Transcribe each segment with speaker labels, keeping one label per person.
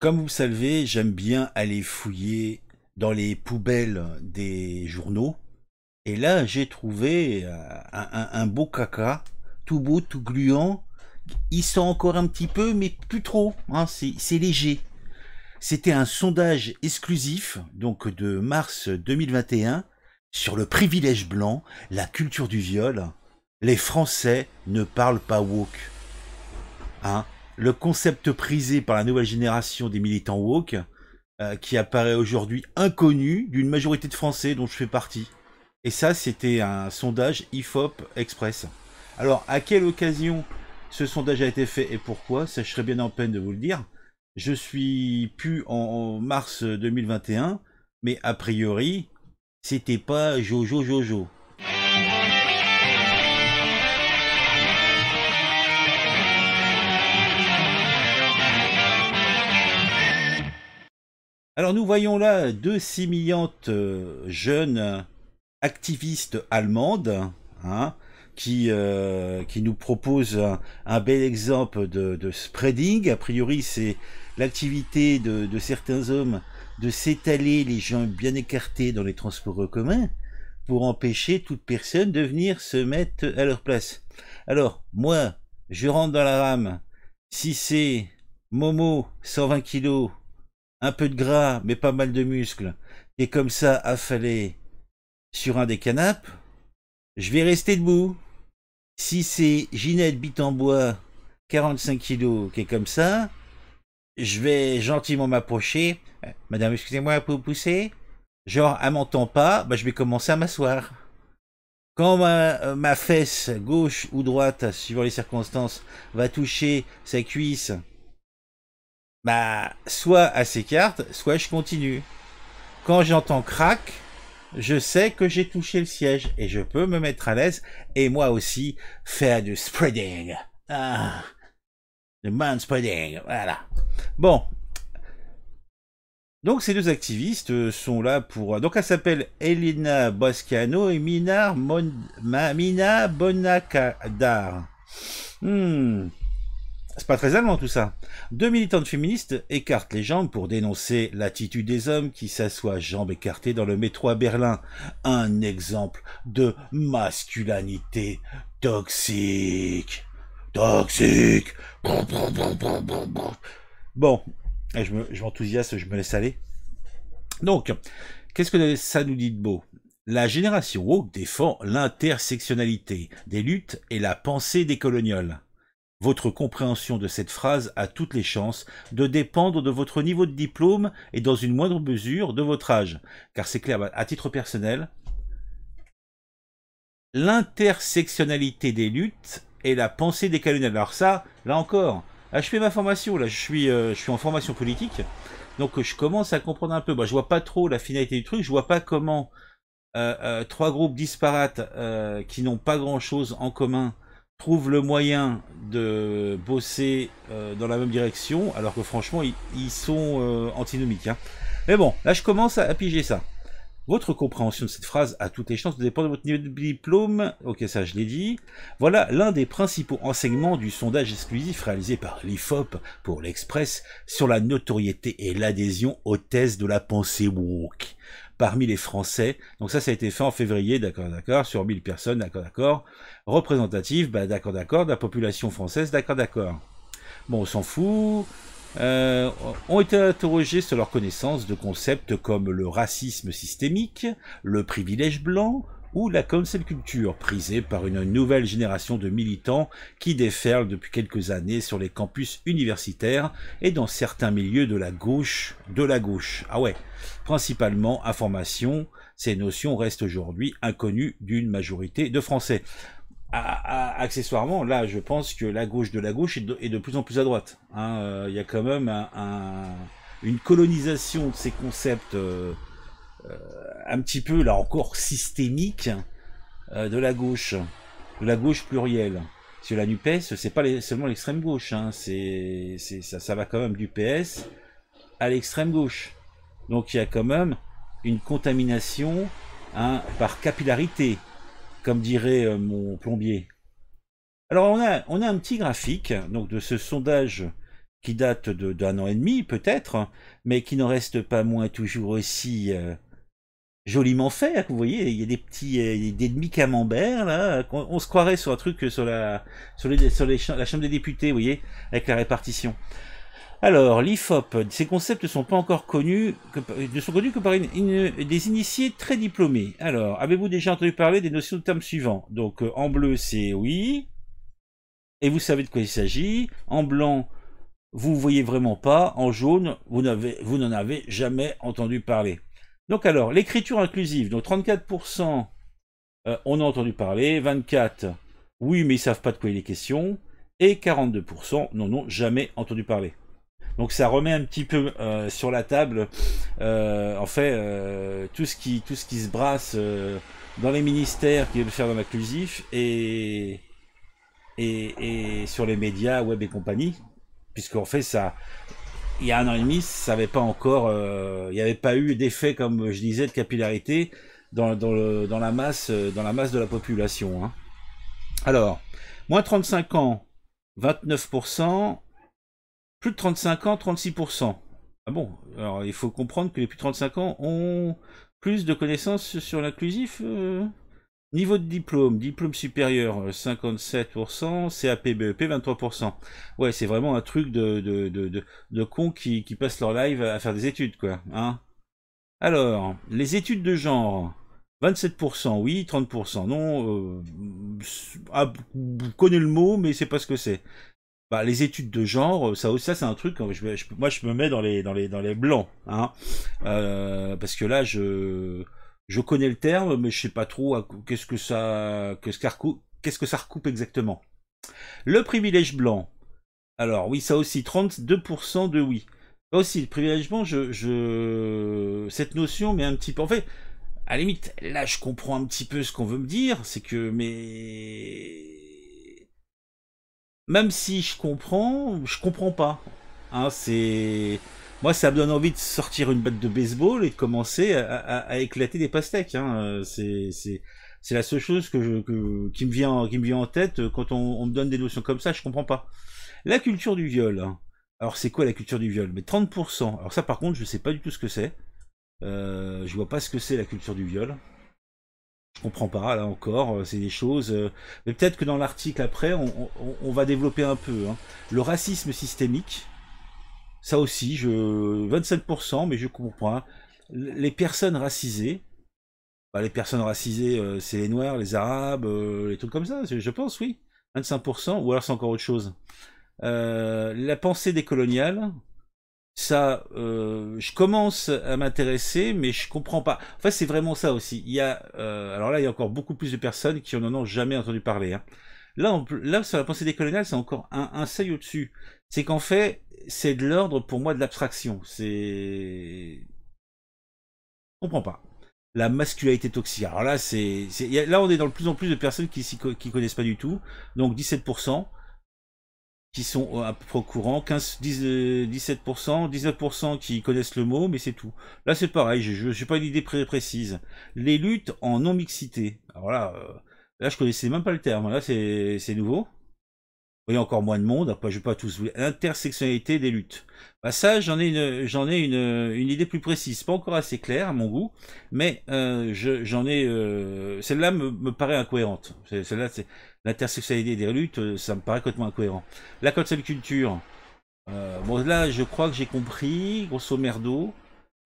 Speaker 1: Comme vous savez, j'aime bien aller fouiller dans les poubelles des journaux. Et là, j'ai trouvé euh, un, beau caca, tout beau, tout gluant. Il sent encore un petit peu, mais plus trop. Hein, c'est léger. C'était un sondage exclusif, donc de mars 2021, sur le privilège blanc, la culture du viol. Les Français ne parlent pas woke. Hein, le concept prisé par la nouvelle génération des militants woke, euh, qui apparaît aujourd'hui inconnu d'une majorité de Français dont je fais partie. Et ça, c'était un sondage IFOP e Express. Alors, à quelle occasion ce sondage a été fait et pourquoi, ça je serais bien en peine de vous le dire. Je suis pu en mars 2021, mais a priori, c'était pas Jojo Jojo. Alors nous voyons là deux sémillantes euh, jeunes activistes allemandes hein, euh, qui, nous proposent un, bel exemple de, spreading. A priori, c'est l'activité de, certains hommes de s'étaler les gens bien écartés dans les transports communs pour empêcher toute personne de venir se mettre à leur place. Alors, moi, je rentre dans la rame. Si c'est Momo, 120 kg un peu de gras, mais pas mal de muscles, et comme ça affalé sur un des canapes, je vais rester debout. Si c'est Ginette Bite-en-Bois, 45 kilos, qui est comme ça, je vais gentiment m'approcher. Euh, madame, excusez-moi, vous pousser Genre, elle m'entend pas, bah, je vais commencer à m'asseoir. Quand euh, ma fesse gauche ou droite, suivant les circonstances, va toucher sa cuisse bah, soit à ces cartes, soit je continue. Quand j'entends crack, je sais que j'ai touché le siège et je peux me mettre à l'aise et moi aussi faire du spreading. Ah, le man spreading, voilà. Bon. Donc ces deux activistes sont là pour... Donc elle s'appelle Elena Boscano et Mina, Mon... Ma... Bonacadar. Hmm. C'est pas très allemand tout ça. Deux militantes féministes écartent les jambes pour dénoncer l'attitude des hommes qui s'assoient jambes écartées dans le métro à Berlin. Un exemple de masculinité toxique. Toxique. Bon, je m'enthousiasme, je me laisse aller. Donc, qu'est-ce que ça nous dit de beau la génération woke défend l'intersectionnalité des luttes et la pensée des coloniales. Votre compréhension de cette phrase a toutes les chances de dépendre de votre niveau de diplôme et dans une moindre mesure de votre âge. Car c'est clair, à titre personnel, l'intersectionnalité des luttes et la pensée des calunels. Alors ça, là encore, ah, je fais ma formation, là je suis, euh, en formation politique, donc euh, je commence à comprendre un peu. Bah, je vois pas trop la finalité du truc, je vois pas comment euh, trois groupes disparates qui n'ont pas grand-chose en commun trouve le moyen de bosser euh, dans la même direction, alors que franchement, ils, sont euh, antinomiques. Hein. Mais bon, là, je commence à, piger ça. Votre compréhension de cette phrase a toutes les chances de dépendre de votre niveau de diplôme. Ok, ça, je l'ai dit. Voilà l'un des principaux enseignements du sondage exclusif réalisé par l'IFOP pour l'Express sur la notoriété et l'adhésion aux thèses de la pensée woke parmi les Français. Donc ça, ça a été fait en février, d'accord, d'accord, sur 1000 personnes, d'accord, d'accord, représentatives, bah, d'accord, d'accord, de la population française, d'accord, d'accord. Bon, on s'en fout. Euh, ont été interrogés sur leur connaissance de concepts comme le racisme systémique, le privilège blanc, ou la cancel culture, prisée par une nouvelle génération de militants qui déferle depuis quelques années sur les campus universitaires et dans certains milieux de la gauche, de la gauche. Ah ouais, principalement à formation, ces notions restent aujourd'hui inconnues d'une majorité de Français. Ah, ah, accessoirement, là, je pense que la gauche de la gauche est de, plus en plus à droite. Hein. Euh, il y a quand même une colonisation de ces concepts. Euh, euh, un petit peu, là encore, systémique euh, de la gauche, de la gauche plurielle. Parce la NUPES, c'est pas seulement l'extrême gauche, hein. c'est, ça, va quand même du PS à l'extrême gauche. Donc il y a quand même une contamination hein, par capillarité, comme dirait euh, mon plombier. Alors on a, on a un petit graphique donc de ce sondage qui date d'un an et demi peut-être, mais qui n'en reste pas moins toujours aussi joliment fait. Vous voyez, il y a des petits, euh, des demi camembert là. On, se croirait sur un truc euh, sur la, sur, la chambre des députés, vous voyez, avec la répartition. Alors, l'IFOP, ces concepts ne sont pas encore connus, que, ne sont connus que par des initiés très diplômés. Alors, avez-vous déjà entendu parler des notions de termes suivants Donc, euh, en bleu, c'est oui, et vous savez de quoi il s'agit. En blanc, vous ne voyez vraiment pas. En jaune, vous n'en avez jamais entendu parler. Donc alors, l'écriture inclusive, donc 34%, ont euh, on a entendu parler, 24%, oui, mais ils savent pas de quoi il est question, et 42% n'en ont jamais entendu parler. Donc ça remet un petit peu euh, sur la table, euh, en fait, tout, ce qui, tout ce qui se brasse dans les ministères qui veulent faire de l'inclusif, et, et, et sur les médias, web et compagnie, puisqu'en fait, ça, il y a un an et demi, ça pas encore, euh, il n'y avait pas eu d'effet, comme je disais, de capillarité dans, la, masse, euh, dans la masse de la population. Hein. Alors, moins 35 ans, 29%, plus de 35 ans, 36%. Ah bon, alors il faut comprendre que les plus de 35 ans ont plus de connaissances sur l'inclusif euh Niveau de diplôme, diplôme supérieur 57%, CAP-BEP 23%. Ouais, c'est vraiment un truc de, de, de, de, de cons qui, qui, passent leur live à faire des études, quoi. Hein Alors, les études de genre, 27% oui, 30% non. Euh, ah, le mot, mais c'est pas ce que c'est. Bah, les études de genre, euh, ça aussi, ça c'est un truc. Hein, moi, je me mets dans les dans les dans les blancs, hein, euh, parce que là, je je connais le terme, mais je sais pas trop qu'est-ce que ça, qu'est-ce que ça recoupe exactement. Le privilège blanc. Alors oui, ça aussi, 32% de oui. Ça aussi, le privilège blanc, je, cette notion, mais un petit peu... En fait, à la limite, là, je comprends un petit peu ce qu'on veut me dire, c'est que, mais... Même si je comprends, je comprends pas. Hein, c'est... Moi, ça me donne envie de sortir une batte de baseball et de commencer à, éclater des pastèques. Hein. Euh, c'est, la seule chose que, qui me vient, qui me vient en tête euh, quand on, me donne des notions comme ça. Je comprends pas. La culture du viol. Hein. Alors, c'est quoi la culture du viol Mais 30%. Alors ça, par contre, je sais pas du tout ce que c'est. Euh, je vois pas ce que c'est la culture du viol. Je comprends pas, là encore, euh, c'est des choses. mais peut-être que dans l'article après, on, va développer un peu. Hein. Le racisme systémique, ça aussi, je 27%, mais je comprends. Les personnes racisées, bah, les personnes racisées, euh, c'est les Noirs, les Arabes, euh, les trucs comme ça, je pense, oui. 25%, ou alors c'est encore autre chose. Euh, la pensée des décoloniale, ça, je commence à m'intéresser, mais je comprends pas. Enfin, c'est vraiment ça aussi. Il y a, alors là, il y a encore beaucoup plus de personnes qui en ont jamais entendu parler. Hein. Là, là, sur la pensée des colonels, c'est encore un, seuil au-dessus. C'est qu'en fait, c'est de l'ordre pour moi de l'abstraction. C'est. On comprends pas. La masculinité toxique. Alors là, c'est, là, on est dans le plus en plus de personnes qui qui connaissent pas du tout. Donc 17% qui sont à peu près au courant, 15, 17%, 19% qui connaissent le mot, mais c'est tout. Là, c'est pareil, je n'ai pas une idée précise. Les luttes en non-mixité. Alors là, euh, Là, je connaissais même pas le terme. Là, c'est nouveau. Il y encore moins de monde. Après, je vais pas tous Intersectionnalité des luttes. Bah, ça, j'en ai une, ai une, idée plus précise. Pas encore assez clair, à mon goût, mais euh, j'en ai. Euh, celle-là me, paraît incohérente. Celle-là, c'est l'intersectionnalité des luttes. Euh, ça me paraît complètement incohérent. La culture. bon, là, je crois que j'ai compris, grosso merdo.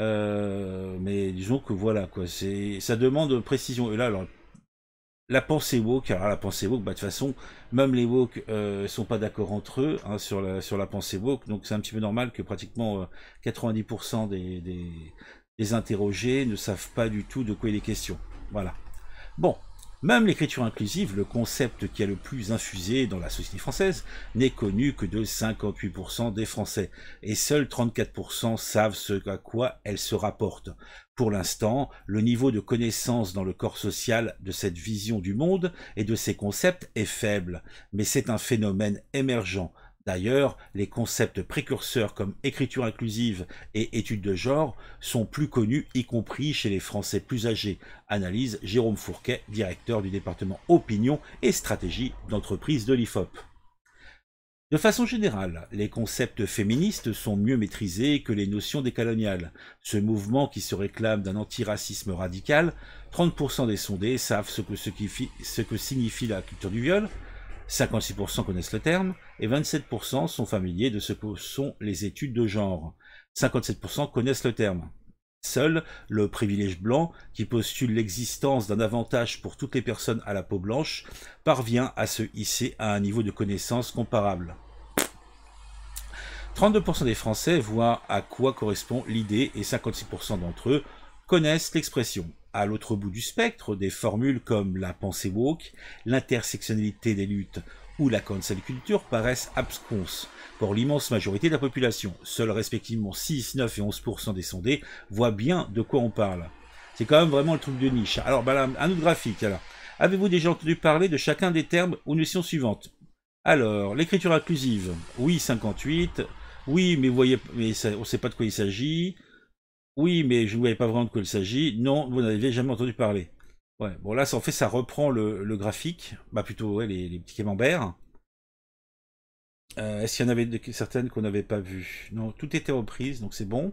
Speaker 1: mais disons que voilà quoi, ça demande précision. Et là, alors la pensée woke, alors la pensée woke, bah, de toute façon, même les woke ne euh, sont pas d'accord entre eux hein, sur, la, pensée woke, donc c'est un petit peu normal que pratiquement 90% euh, des, des, des interrogés ne savent pas du tout de quoi il est question. Voilà. Bon, même l'écriture inclusive, le concept qui est le plus infusé dans la société française, n'est connu que de 58% des Français, et seuls 34% savent ce à quoi elle se rapporte. Pour l'instant, le niveau de connaissance dans le corps social de cette vision du monde et de ses concepts est faible, mais c'est un phénomène émergent, D'ailleurs, les concepts précurseurs comme écriture inclusive et études de genre sont plus connus, y compris chez les Français plus âgés, analyse Jérôme Fourquet, directeur du département opinion et stratégie d'entreprise de l'IFOP. De façon générale, les concepts féministes sont mieux maîtrisés que les notions décoloniales. Ce mouvement qui se réclame d'un antiracisme radical, 30% des sondés savent ce que signifie la culture du viol, 56% connaissent le terme et 27% sont familiers de ce que sont les études de genre. 57% connaissent le terme. Seul le privilège blanc, qui postule l'existence d'un avantage pour toutes les personnes à la peau blanche, parvient à se hisser à un niveau de connaissance comparable. 32% des Français voient à quoi correspond l'idée et 56% d'entre eux connaissent l'expression à l'autre bout du spectre des formules comme la pensée woke, l'intersectionnalité des luttes ou la cancel culture paraissent absconses pour l'immense majorité de la population. Seuls respectivement 6, 9 et 11% des sondés voient bien de quoi on parle. C'est quand même vraiment le truc de niche. Alors, ben un autre graphique. Alors, avez-vous déjà entendu parler de chacun des termes ou notions suivantes Alors, l'écriture inclusive, oui 58, oui mais vous voyez, mais on ne sait pas de quoi il s'agit. Oui, mais je ne voyais pas vraiment de quoi il s'agit. Non, vous n'avez jamais entendu parler. Ouais, bon là, ça fait, ça reprend le, graphique, bah plutôt les, petits camemberts. Euh, est-ce qu'il y en avait certaines qu'on n'avait pas vues Non, tout était reprise, donc c'est bon.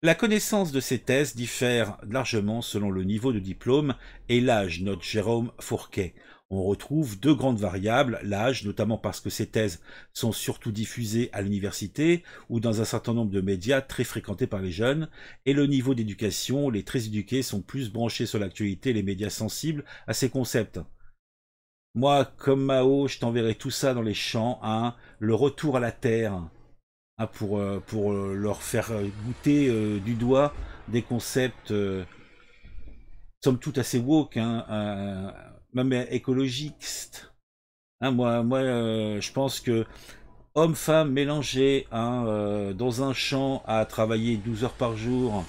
Speaker 1: La connaissance de ces thèses diffère largement selon le niveau de diplôme et l'âge, note Jérôme Fourquet on retrouve deux grandes variables, l'âge, notamment parce que ces thèses sont surtout diffusées à l'université ou dans un certain nombre de médias très fréquentés par les jeunes, et le niveau d'éducation, les très éduqués sont plus branchés sur l'actualité, les médias sensibles à ces concepts. Moi, comme Mao, je t'enverrai tout ça dans les champs, hein, le retour à la terre, hein, pour, euh, pour euh, leur faire goûter euh, du doigt des concepts, sommes somme assez woke, hein, même écologiste. Hein, moi, moi euh, je pense que hommes-femmes mélangés hein, euh, dans un champ à travailler 12 heures par jour,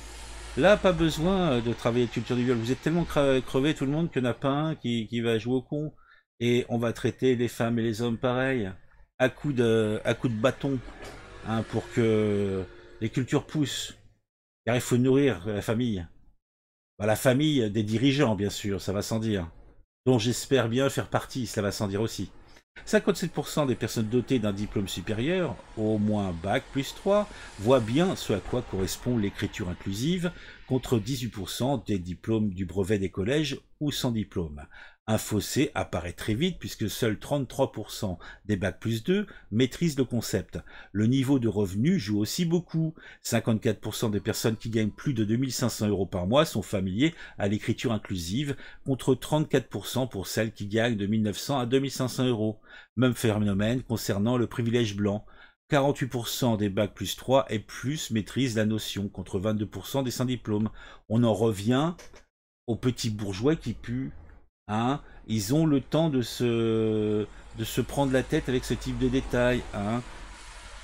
Speaker 1: là, pas besoin euh, de travailler de culture du viol. Vous êtes tellement crevés, tout le monde que n'y pas un qui, va jouer au con. Et on va traiter les femmes et les hommes pareil, à coups de, à coup de bâton, hein, pour que les cultures poussent. Car il faut nourrir la famille. Bah, la famille des dirigeants, bien sûr, ça va sans dire dont j'espère bien faire partie, ça va sans dire aussi. 57% des personnes dotées d'un diplôme supérieur, au moins bac plus 3, voient bien ce à quoi correspond l'écriture inclusive, contre 18% des diplômes du brevet des collèges ou sans diplôme. Un fossé apparaît très vite puisque seuls 33% des bacs plus 2 maîtrisent le concept. Le niveau de revenu joue aussi beaucoup. 54% des personnes qui gagnent plus de 2500 euros par mois sont familiers à l'écriture inclusive contre 34% pour celles qui gagnent de 1900 à 2500 euros. Même phénomène concernant le privilège blanc. 48% des bacs plus 3 et plus maîtrisent la notion contre 22% des sans-diplômes. On en revient au petit bourgeois qui puent Hein. Ils ont le temps de se, de se prendre la tête avec ce type de détails. Hein.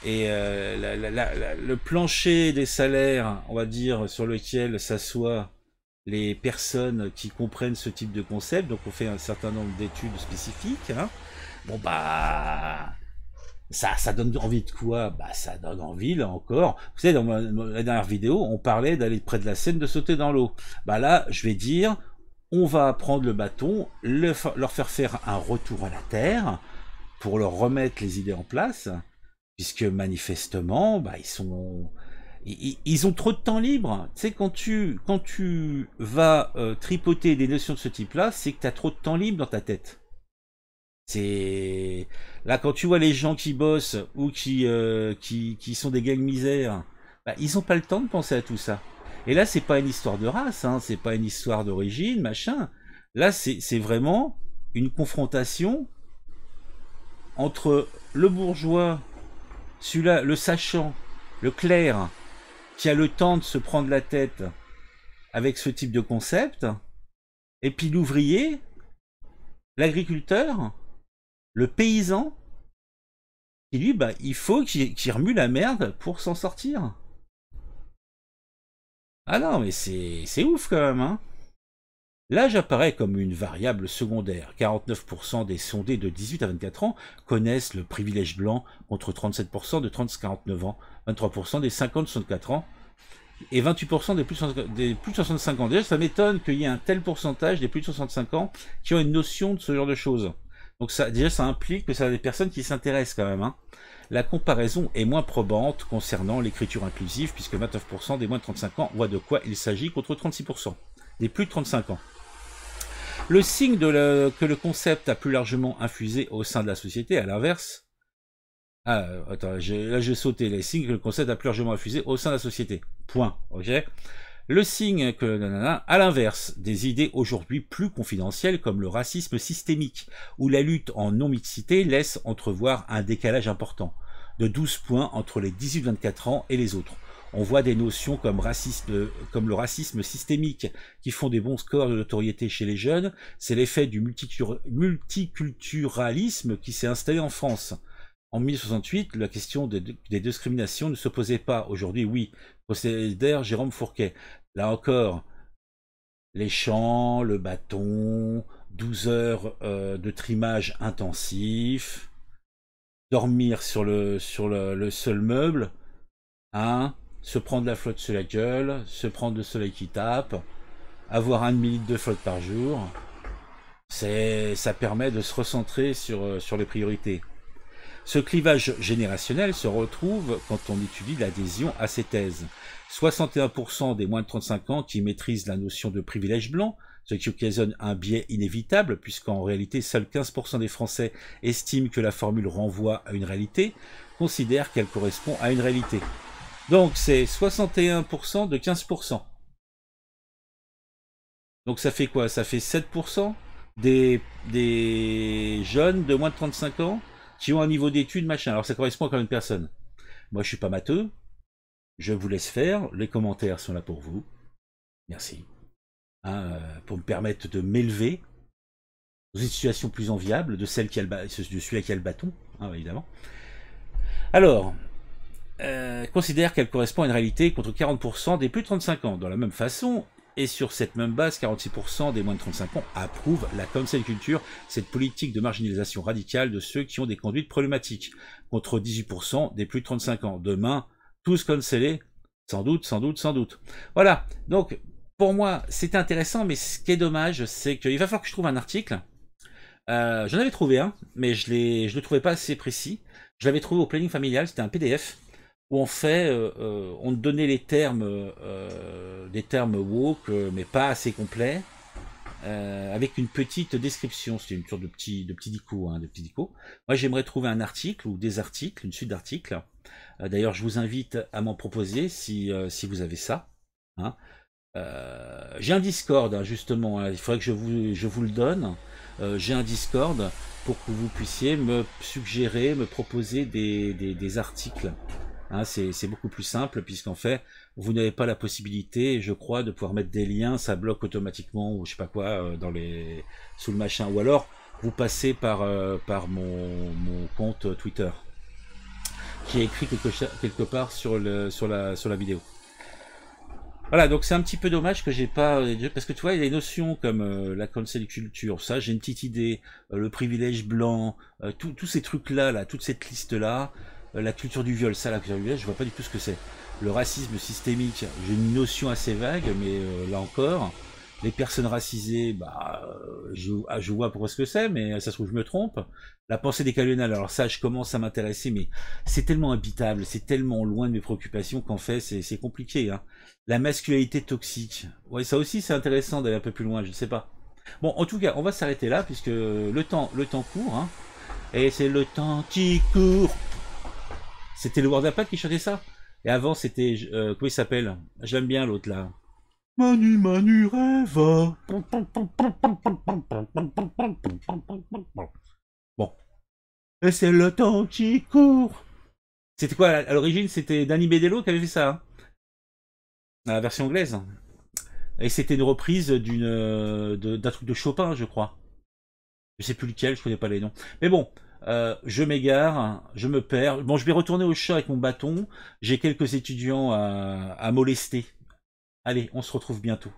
Speaker 1: et euh, le plancher des salaires, on va dire, sur lequel s'assoient les personnes qui comprennent ce type de concept, donc on fait un certain nombre d'études spécifiques, hein. bon bah ça, ça donne envie de quoi Bah ça donne envie là encore. Vous savez, dans la dernière vidéo, on parlait d'aller près de la scène de sauter dans l'eau. Bah là, je vais dire, on va prendre le bâton, leur faire faire un retour à la Terre pour leur remettre les idées en place, puisque manifestement, bah, ils sont... Ils, ont trop de temps libre. Tu sais, quand tu, quand tu vas euh, tripoter des notions de ce type-là, c'est que tu as trop de temps libre dans ta tête. C'est là quand tu vois les gens qui bossent ou qui euh, qui, sont des gangs misères, bah, ils n'ont pas le temps de penser à tout ça. Et là, c'est pas une histoire de race, hein, c'est pas une histoire d'origine, machin. Là, c'est vraiment une confrontation entre le bourgeois, celui-là, le sachant, le clerc, qui a le temps de se prendre la tête avec ce type de concept, et puis l'ouvrier, l'agriculteur, le paysan, qui lui, bah, il faut qu'il remue la merde pour s'en sortir. Ah non, mais c'est ouf quand même. Hein L'âge apparaît comme une variable secondaire. 49% des sondés de 18 à 24 ans connaissent le privilège blanc contre 37% de 30-49 ans, 23% des 50-64 ans et 28% des plus, des plus de 65 ans. Déjà, ça m'étonne qu'il y ait un tel pourcentage des plus de 65 ans qui ont une notion de ce genre de choses. Donc ça, déjà, ça implique que ça a des personnes qui s'intéressent quand même. Hein. La comparaison est moins probante concernant l'écriture inclusive, puisque 29% des moins de 35 ans voient de quoi il s'agit contre 36% des plus de 35 ans. Le signe de que le concept a plus largement infusé au sein de la société, à l'inverse, ah, attends, là j'ai sauté les signes que le concept a plus largement infusé au sein de la société. Point. Ok le signe que, nanana, à l'inverse, des idées aujourd'hui plus confidentielles comme le racisme systémique, où la lutte en non-mixité laisse entrevoir un décalage important, de 12 points entre les 18-24 ans et les autres. On voit des notions comme, comme le racisme systémique qui font des bons scores de notoriété chez les jeunes. C'est l'effet du multiculturalisme qui s'est installé en France. En 1968, la question des, discriminations ne se posait pas. Aujourd'hui, oui, procédère Jérôme Fourquet. Là encore, les champs, le bâton, 12 heures euh, de trimage intensif, dormir sur le, sur le, seul meuble, hein, se prendre la flotte sur la gueule, se prendre le soleil qui tape, avoir un demi de flotte par jour, ça permet de se recentrer sur, euh, sur les priorités. Ce clivage générationnel se retrouve quand on étudie l'adhésion à ces thèses. 61% des moins de 35 ans qui maîtrisent la notion de privilège blanc, ce qui occasionne un biais inévitable, puisqu'en réalité seuls 15% des Français estiment que la formule renvoie à une réalité, considèrent qu'elle correspond à une réalité. Donc c'est 61% de 15%. Donc ça fait quoi Ça fait 7% des, des jeunes de moins de 35 ans qui ont un niveau d'études, machin. Alors ça correspond à une personne. Moi je suis pas matheux, je vous laisse faire, les commentaires sont là pour vous. Merci. Hein, euh, pour me permettre de m'élever dans une situation plus enviable de celle qui a le, celui qui bâton, hein, évidemment. Alors, euh, considère qu'elle correspond à une réalité contre 40% des plus de 35 ans. Dans la même façon, et sur cette même base, 46% des moins de 35 ans approuvent la cancel culture, cette politique de marginalisation radicale de ceux qui ont des conduites problématiques, contre 18% des plus de 35 ans. Demain, tous cancellés, sans doute, sans doute, sans doute. Voilà, donc pour moi, c'est intéressant, mais ce qui est dommage, c'est qu'il va falloir que je trouve un article. Euh, j'en avais trouvé un, mais je ne le trouvais pas assez précis. Je l'avais trouvé au planning familial, c'était un PDF où on fait, euh, euh, on donnait les termes, euh, des termes woke, mais pas assez complets, avec une petite description. c'est une sorte de petit, de petit dico, hein, petit Moi, j'aimerais trouver un article ou des articles, une suite d'articles. D'ailleurs, je vous invite à m'en proposer si, si vous avez ça. Hein. J'ai un Discord, hein, justement. il faudrait que je vous, je vous le donne. J'ai un Discord pour que vous puissiez me suggérer, me proposer des articles. Hein, c'est beaucoup plus simple puisqu'en fait, vous n'avez pas la possibilité, je crois, de pouvoir mettre des liens, ça bloque automatiquement ou je sais pas quoi euh, dans les sous le machin. Ou alors, vous passez par, euh, mon, mon, compte Twitter qui a écrit quelque, part sur, le, sur, la, sur la vidéo. Voilà, donc c'est un petit peu dommage que j'ai pas parce que tu vois, il y a des notions comme euh, la cancel culture, ça, j'ai une petite idée, le privilège blanc, tous ces trucs là, là, toute cette liste là, euh, la culture du viol, ça, la culture du viol, je vois pas du tout ce que c'est. Le racisme systémique, j'ai une notion assez vague, mais euh, là encore, les personnes racisées, bah, euh, ah, je, vois pourquoi ce que c'est, mais ça se trouve, je me trompe. La pensée des alors ça, je commence à m'intéresser, mais c'est tellement habitable, c'est tellement loin de mes préoccupations qu'en fait, c'est compliqué. Hein. La masculinité toxique, ouais, ça aussi, c'est intéressant d'aller un peu plus loin, je ne sais pas. Bon, en tout cas, on va s'arrêter là, puisque le temps, le temps court, hein. et c'est le temps qui court. C'était le World qui chantait ça. Et avant, c'était. Euh, comment il s'appelle J'aime bien l'autre là. Manu Manu Bon. Et c'est le temps qui court. C'était quoi à l'origine C'était Danny Bedello qui avait fait ça. Hein la version anglaise. Et c'était une reprise d'une euh, d'un truc de Chopin, je crois. Je sais plus lequel, je connais pas les noms. Mais bon, euh, je m'égare, je me perds. Bon, je vais retourner au chat avec mon bâton. J'ai quelques étudiants à, à molester. Allez, on se retrouve bientôt.